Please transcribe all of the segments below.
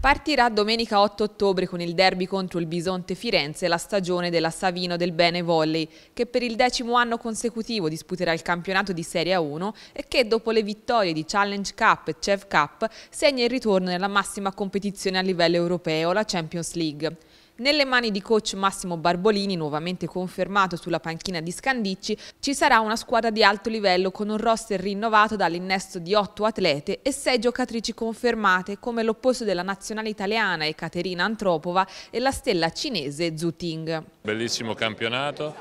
Partirà domenica 8 ottobre con il derby contro il Bisonte Firenze la stagione della Savino del Bene Volley, che per il decimo anno consecutivo disputerà il campionato di Serie 1 e che dopo le vittorie di Challenge Cup e Chev Cup segna il ritorno nella massima competizione a livello europeo, la Champions League. Nelle mani di coach Massimo Barbolini, nuovamente confermato sulla panchina di Scandicci, ci sarà una squadra di alto livello con un roster rinnovato dall'innesto di otto atlete e sei giocatrici confermate come l'opposto della nazionale italiana Ekaterina Antropova e la stella cinese Zuting. Bellissimo campionato,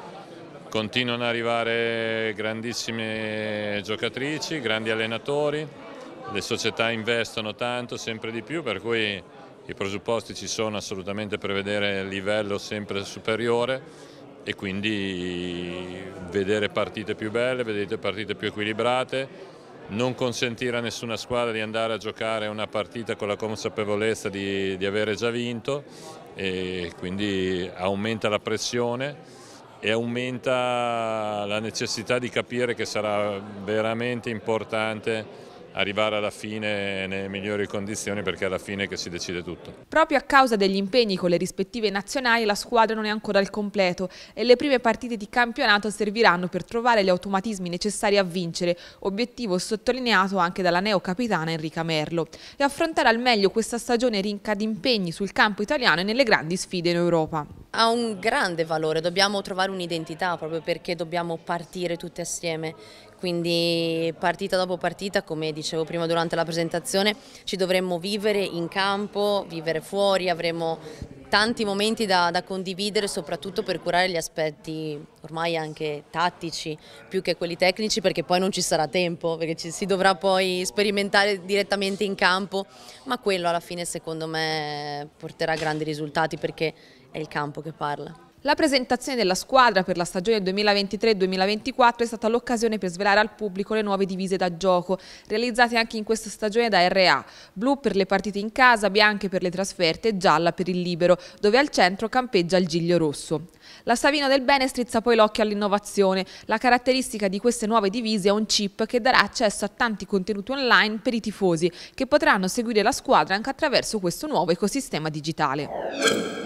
continuano ad arrivare grandissime giocatrici, grandi allenatori, le società investono tanto, sempre di più, per cui i presupposti ci sono assolutamente per vedere il livello sempre superiore e quindi vedere partite più belle, vedere partite più equilibrate, non consentire a nessuna squadra di andare a giocare una partita con la consapevolezza di, di avere già vinto e quindi aumenta la pressione e aumenta la necessità di capire che sarà veramente importante arrivare alla fine nelle migliori condizioni perché è alla fine che si decide tutto. Proprio a causa degli impegni con le rispettive nazionali la squadra non è ancora al completo e le prime partite di campionato serviranno per trovare gli automatismi necessari a vincere, obiettivo sottolineato anche dalla neocapitana Enrica Merlo, e affrontare al meglio questa stagione rinca di impegni sul campo italiano e nelle grandi sfide in Europa ha un grande valore, dobbiamo trovare un'identità proprio perché dobbiamo partire tutti assieme, quindi partita dopo partita, come dicevo prima durante la presentazione, ci dovremmo vivere in campo, vivere fuori, avremo tanti momenti da, da, condividere soprattutto per curare gli aspetti ormai anche tattici più che quelli tecnici perché poi non ci sarà tempo perché ci, si dovrà poi sperimentare direttamente in campo ma quello alla fine secondo me porterà grandi risultati perché è il campo che parla. La presentazione della squadra per la stagione 2023-2024 è stata l'occasione per svelare al pubblico le nuove divise da gioco, realizzate anche in questa stagione da RA, blu per le partite in casa, bianche per le trasferte e gialla per il libero, dove al centro campeggia il giglio rosso. La Savino del Bene strizza poi l'occhio all'innovazione. La caratteristica di queste nuove divise è un chip che darà accesso a tanti contenuti online per i tifosi, che potranno seguire la squadra anche attraverso questo nuovo ecosistema digitale.